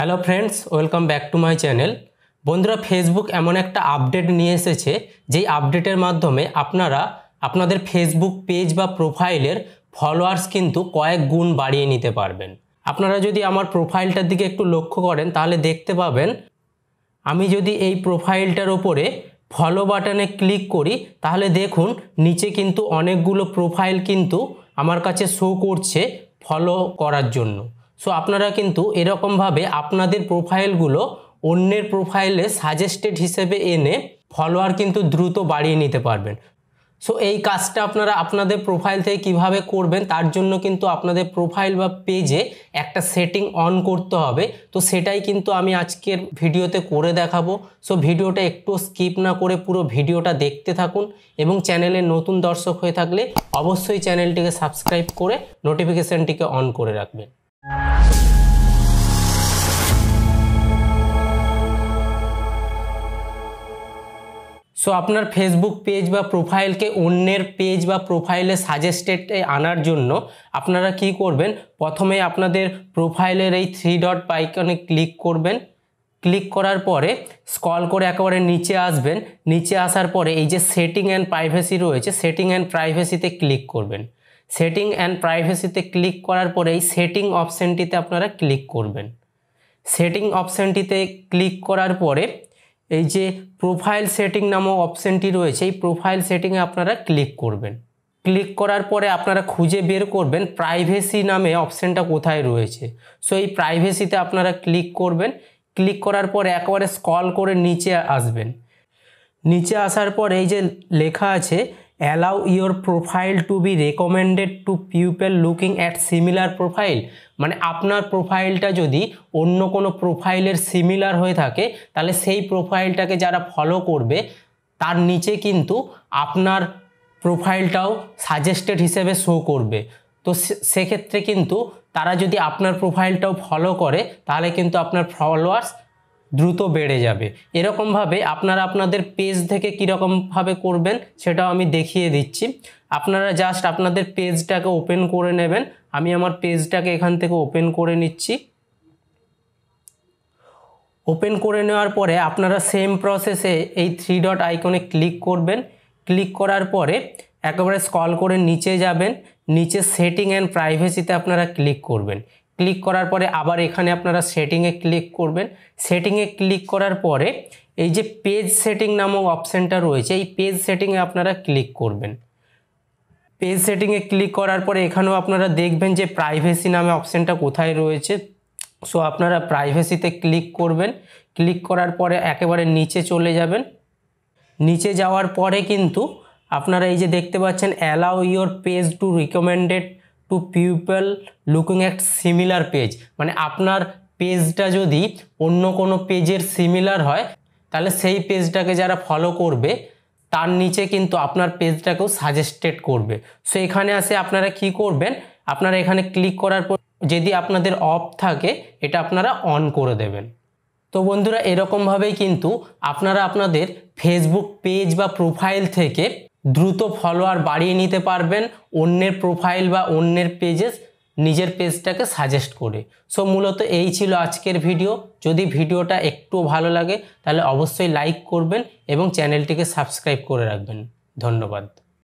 hello friends welcome back to my channel বন্ধুরা Facebook এমন একটা আপডেট নিয়ে এসেছে যেই আপডেটের মাধ্যমে আপনারা আপনাদের ফেসবুক পেজ বা প্রোফাইলের ফলোয়ার্স কিন্তু কয়েক গুণ বাড়িয়ে নিতে পারবেন আপনারা যদি আমার প্রোফাইলটার দিকে একটু লক্ষ্য করেন তাহলে দেখতে পাবেন আমি যদি এই প্রোফাইলটার ওপরে ফলো বাটনে ক্লিক করি তাহলে দেখুন নিচে কিন্তু অনেকগুলো প্রোফাইল কিন্তু আমার কাছে শো করছে ফলো করার জন্য সো আপনারা কিন্তু এরকমভাবে আপনাদের প্রোফাইলগুলো অন্যের প্রোফাইলে সাজেস্টেড হিসেবে এনে ফলোয়ার কিন্তু দ্রুত বাড়িয়ে নিতে পারবেন সো এই কাজটা আপনারা আপনাদের প্রোফাইল থেকে কিভাবে করবেন তার জন্য কিন্তু আপনাদের প্রোফাইল বা পেজে একটা সেটিং অন করতে হবে তো সেটাই কিন্তু আমি আজকের ভিডিওতে করে দেখাবো সো ভিডিওটা একটু স্কিপ না করে পুরো ভিডিওটা দেখতে থাকুন এবং চ্যানেলে নতুন দর্শক হয়ে থাকলে অবশ্যই চ্যানেলটিকে সাবস্ক্রাইব করে নোটিফিকেশানটিকে অন করে রাখবেন সো আপনার ফেসবুক পেজ বা প্রোফাইলকে অন্যের পেজ বা প্রোফাইলে সাজেস্টেডে আনার জন্য আপনারা কি করবেন প্রথমে আপনাদের প্রোফাইলের এই থ্রি ডট আইকনে ক্লিক করবেন ক্লিক করার পরে স্কল করে একেবারে নিচে আসবেন নিচে আসার পরে এই যে সেটিং অ্যান্ড প্রাইভেসি রয়েছে সেটিং অ্যান্ড প্রাইভেসিতে ক্লিক করবেন সেটিং অ্যান্ড প্রাইভেসিতে ক্লিক করার পরে এই সেটিং অপশানটিতে আপনারা ক্লিক করবেন সেটিং অপশানটিতে ক্লিক করার পরে এই যে প্রোফাইল সেটিং নামক অপশানটি রয়েছে এই প্রোফাইল সেটিংয়ে আপনারা ক্লিক করবেন ক্লিক করার পরে আপনারা খুঁজে বের করবেন প্রাইভেসি নামে অপশানটা কোথায় রয়েছে সো এই প্রাইভেসিতে আপনারা ক্লিক করবেন ক্লিক করার পরে একেবারে স্কল করে নিচে আসবেন নিচে আসার পর এই যে লেখা আছে allow your profile to be recommended to people looking at similar profile মানে আপনার প্রোফাইলটা যদি অন্য কোনো প্রোফাইলের সিমিলার হয়ে থাকে তাহলে সেই প্রোফাইলটাকে যারা ফলো করবে তার নিচে কিন্তু আপনার প্রোফাইলটাও সাজেস্টেড হিসেবে শো করবে তো সেক্ষেত্রে কিন্তু তারা যদি আপনার প্রোফাইলটাও ফলো করে তাহলে কিন্তু আপনার ফলোয়ার্স দ্রুত বেড়ে যাবে এরকমভাবে আপনারা আপনাদের পেজ থেকে কীরকমভাবে করবেন সেটাও আমি দেখিয়ে দিচ্ছি আপনারা জাস্ট আপনাদের পেজটাকে ওপেন করে নেবেন আমি আমার পেজটাকে এখান থেকে ওপেন করে নিচ্ছি ওপেন করে নেওয়ার পরে আপনারা সেম প্রসেসে এই থ্রি ডট আইকনে ক্লিক করবেন ক্লিক করার পরে একেবারে স্কল করে নিচে যাবেন নিচে সেটিং অ্যান্ড প্রাইভেসিতে আপনারা ক্লিক করবেন ক্লিক করার পরে আবার এখানে আপনারা সেটিংয়ে ক্লিক করবেন সেটিংয়ে ক্লিক করার পরে এই যে পেজ সেটিং নামক অপশানটা রয়েছে এই পেজ সেটিংয়ে আপনারা ক্লিক করবেন পেজ সেটিংয়ে ক্লিক করার পরে এখানেও আপনারা দেখবেন যে প্রাইভেসি নামে অপশানটা কোথায় রয়েছে সো আপনারা প্রাইভেসিতে ক্লিক করবেন ক্লিক করার পরে একেবারে নিচে চলে যাবেন নিচে যাওয়ার পরে কিন্তু আপনারা এই যে দেখতে পাচ্ছেন allow your page to recommended to people looking at similar page মানে আপনার পেজটা যদি অন্য কোনো পেজের সিমিলার হয় তাহলে সেই পেজটাকে যারা ফলো করবে তার নিচে কিন্তু আপনার পেজটাকেও সাজেস্টেড করবে সো এখানে আসে আপনারা কি করবেন আপনারা এখানে ক্লিক করার পর যদি আপনাদের অফ থাকে এটা আপনারা অন করে দেবেন তো বন্ধুরা এরকমভাবেই কিন্তু আপনারা আপনাদের ফেসবুক পেজ বা প্রোফাইল থেকে দ্রুত ফলোয়ার বাড়িয়ে নিতে পারবেন অন্যের প্রোফাইল বা অন্যের পেজেস নিজের পেজটাকে সাজেস্ট করে সো মূলত এই ছিল আজকের ভিডিও যদি ভিডিওটা একটু ভালো লাগে তাহলে অবশ্যই লাইক করবেন এবং চ্যানেলটিকে সাবস্ক্রাইব করে রাখবেন ধন্যবাদ